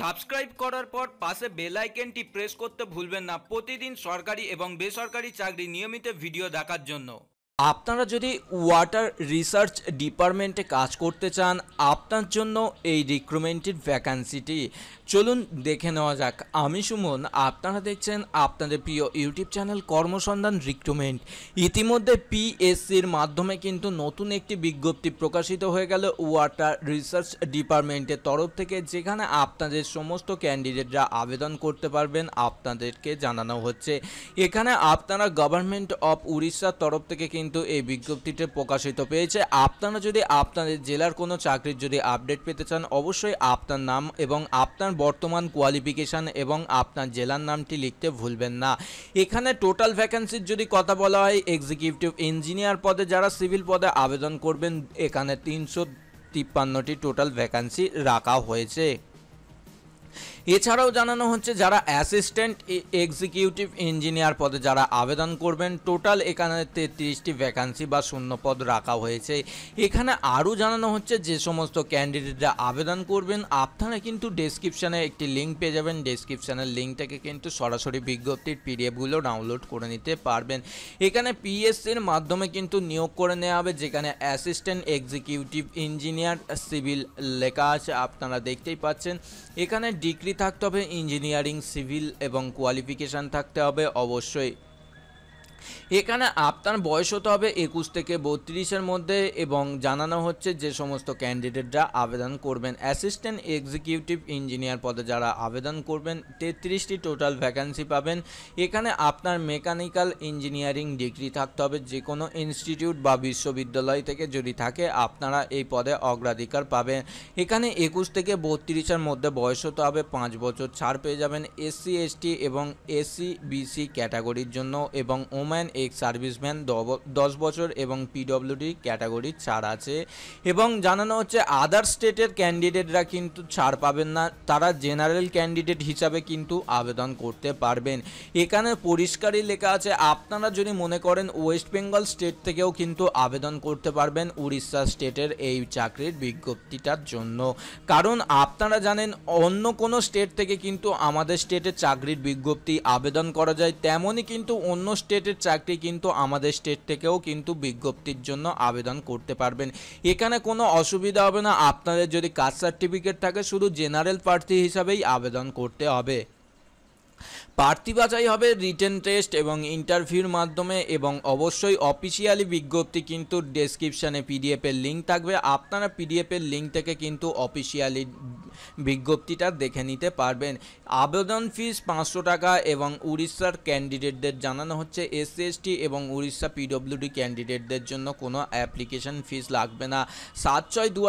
subscribe করার পর পাশে বেল আইকনটি প্রেস করতে ভুলবেন না প্রতিদিন সরকারি এবং বেসরকারি চাকরি নিয়মিত ভিডিও দেখার জন্য আপনারা যদি ওয়াটার রিসার্চ ডিপার্টমেন্টে কাজ করতে চান আপনার জন্য এই রিক্রুটমেন্টের ভ্যাকান্সিটি চলুন দেখে নেওয়া যাক আমি সুমন আপনারা দেখছেন আপনাদের প্রিয় ইউটিউব চ্যানেল কর্মসন্ধান রিক্রুটমেন্ট ইতিমধ্যে পিএসসির মাধ্যমে কিন্তু নতুন একটি বিজ্ঞপ্তি প্রকাশিত হয়ে গেল ওয়াটার রিসার্চ ডিপার্টমেন্টের তরফ থেকে যেখানে আপনাদের সমস্ত ক্যান্ডিডেটরা আবেদন করতে পারবেন আপনাদেরকে জানানো হচ্ছে এখানে আপনারা গভর্নমেন্ট অফ উড়িষ্যার তরফ থেকে কিন্তু এই বিজ্ঞপ্তিটি প্রকাশিত পেয়েছে আপনারা যদি আপনাদের জেলার কোনো চাকরির যদি আপডেট পেতে চান অবশ্যই আপনার নাম এবং আপনার বর্তমান কোয়ালিফিকেশান এবং আপনার জেলার নামটি লিখতে ভুলবেন না এখানে টোটাল ভ্যাকেন্সির যদি কথা বলা হয় এক্সিকিউটিভ ইঞ্জিনিয়ার পদে যারা সিভিল পদে আবেদন করবেন এখানে তিনশো তিপ্পান্নটি টোটাল ভ্যাকান্সি রাখা হয়েছে এছাড়াও জানানো হচ্ছে যারা অ্যাসিস্ট্যান্ট এক্সিকিউটিভ ইঞ্জিনিয়ার পদে যারা আবেদন করবেন টোটাল এখানে তেত্রিশটি ভ্যাকান্সি বা শূন্য পদ রাখা হয়েছে এখানে আরও জানানো হচ্ছে যে সমস্ত ক্যান্ডিডেটরা আবেদন করবেন আপনারা কিন্তু ডেসক্রিপশানে একটি লিঙ্ক পেয়ে যাবেন ডেসক্রিপশানের লিঙ্কটাকে কিন্তু সরাসরি বিজ্ঞপ্তির পিডিএফগুলো ডাউনলোড করে নিতে পারবেন এখানে পিএসসির মাধ্যমে কিন্তু নিয়োগ করে নেওয়া হবে যেখানে অ্যাসিস্ট্যান্ট এক্সিকিউটিভ ইঞ্জিনিয়ার সিভিল লেখা আছে আপনারা দেখতেই পাচ্ছেন এখানে ডিগ্রি থাকতে হবে ইঞ্জিনিয়ারিং সিভিল এবং কোয়ালিফিকেশান থাকতে হবে অবশ্যই এখানে আপনার বয়স হতে হবে একুশ থেকে বত্রিশের মধ্যে এবং জানানো হচ্ছে যে সমস্ত ক্যান্ডিডেটরা আবেদন করবেন অ্যাসিস্ট্যান্ট এক্সিকিউটিভ ইঞ্জিনিয়ার পদে যারা আবেদন করবেন তেত্রিশটি টোটাল ভ্যাকান্সি পাবেন এখানে আপনার মেকানিক্যাল ইঞ্জিনিয়ারিং ডিগ্রি থাকতে হবে যে কোনো ইনস্টিটিউট বা বিশ্ববিদ্যালয় থেকে যদি থাকে আপনারা এই পদে অগ্রাধিকার পাবেন এখানে একুশ থেকে বত্রিশের মধ্যে বয়স হতে হবে পাঁচ বছর ছাড় পেয়ে যাবেন এসসি এসটি এবং এসসি বিসি ক্যাটাগরির জন্য এবং ওমেন ডিপ্লোম্যান এক্স সার্ভিসম্যান দশ বছর এবং পিডব্লিউডি ক্যাটাগরি ছাড় আছে এবং জানানো হচ্ছে আদার স্টেটের ক্যান্ডিডেটরা কিন্তু ছাড় পাবেন না তারা জেনারেল ক্যান্ডিডেট হিসাবে কিন্তু আবেদন করতে পারবেন এখানে পরিষ্কারই লেখা আছে আপনারা যদি মনে করেন ওয়েস্ট বেঙ্গল স্টেট থেকেও কিন্তু আবেদন করতে পারবেন উড়িষ্যা স্টেটের এই চাকরির বিজ্ঞপ্তিটার জন্য কারণ আপনারা জানেন অন্য কোনো স্টেট থেকে কিন্তু আমাদের স্টেটের চাকরির বিজ্ঞপ্তি আবেদন করা যায় তেমনই কিন্তু অন্য স্টেটের চাকরি কিন্তু আমাদের স্টেট থেকেও কিন্তু বিজ্ঞপ্তির জন্য আবেদন করতে পারবেন এখানে কোনো অসুবিধা হবে না আপনাদের যদি কাস্ট সার্টিফিকেট থাকে শুধু জেনারেল প্রার্থী হিসাবেই আবেদন করতে হবে প্রার্থী বাছাই হবে রিটেন টেস্ট এবং ইন্টারভিউর মাধ্যমে এবং অবশ্যই অফিসিয়ালি বিজ্ঞপ্তি কিন্তু ডেসক্রিপশানে পিডিএফের লিঙ্ক থাকবে আপনারা পিডিএফের লিঙ্ক থেকে কিন্তু অফিসিয়ালি বিজ্ঞপ্তিটা দেখে নিতে পারবেন আবেদন ফিস পাঁচশো টাকা এবং উড়িষ্যার ক্যান্ডিডেটদের জানানো হচ্ছে এসসি এবং উড়িষ্যা পিডব্লিউডি ক্যান্ডিডেটদের জন্য কোনো অ্যাপ্লিকেশন ফিস লাগবে না সাত ছয় দু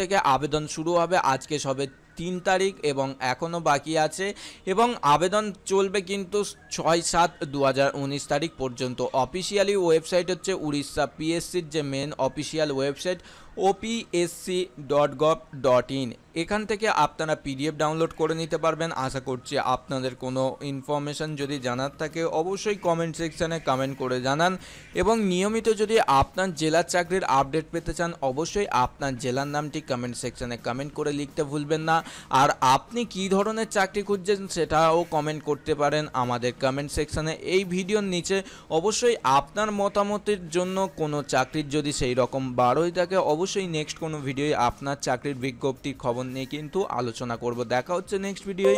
থেকে আবেদন শুরু হবে আজকে সবে তিন তারিখ এবং এখনও বাকি আছে এবং আবেদন চলবে কিন্তু ছয় সাত দু তারিখ পর্যন্ত অফিসিয়ালি ওয়েবসাইট হচ্ছে উড়িষ্যা পিএসসির যে main official website OPSC dot gov dot in এখান থেকে আপনারা পিডিএফ ডাউনলোড করে নিতে পারবেন আশা করছি আপনাদের কোনো ইনফরমেশান যদি জানার থাকে অবশ্যই কমেন্ট সেকশানে কমেন্ট করে জানান এবং নিয়মিত যদি আপনার জেলার চাকরির আপডেট পেতে চান অবশ্যই আপনার জেলার নামটি কমেন্ট সেকশানে কমেন্ট করে লিখতে ভুলবেন না আর আপনি কি ধরনের চাকরি খুঁজছেন সেটাও কমেন্ট করতে পারেন আমাদের কমেন্ট সেকশানে এই ভিডিওর নিচে অবশ্যই আপনার মতামতের জন্য কোনো চাকরির যদি সেই রকম বারোই থাকে অবশ্যই অবশ্যই নেক্সট কোনো ভিডিওয় আপনার চাকরির বিজ্ঞপ্তির খবর নিয়ে কিন্তু আলোচনা করব দেখা হচ্ছে নেক্সট ভিডিওয়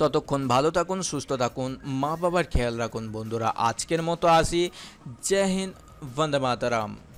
ততক্ষণ ভালো থাকুন সুস্থ থাকুন মা বাবার খেয়াল রাখুন বন্ধুরা আজকের মতো আসি জয় হিন্দ বন্দে মাতারাম